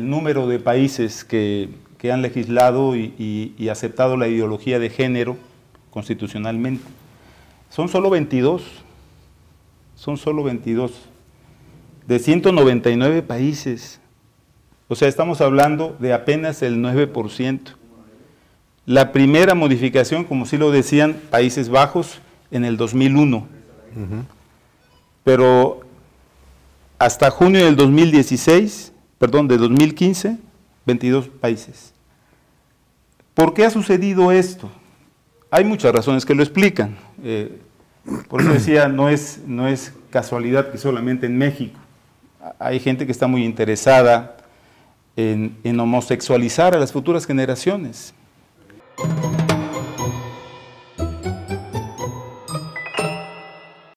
número de países que, han legislado y, aceptado la ideología de género constitucionalmente son solo 22, son solo 22, de 199 países. O sea, estamos hablando de apenas el 9%. La primera modificación, como sí lo decían, Países Bajos en el 2001. Pero hasta junio del 2016 perdón, de 2015, 22 países. ¿Por qué ha sucedido esto? Hay muchas razones que lo explican. Eh, por eso decía, no es, no es casualidad que solamente en México. Hay gente que está muy interesada en homosexualizar a las futuras generaciones.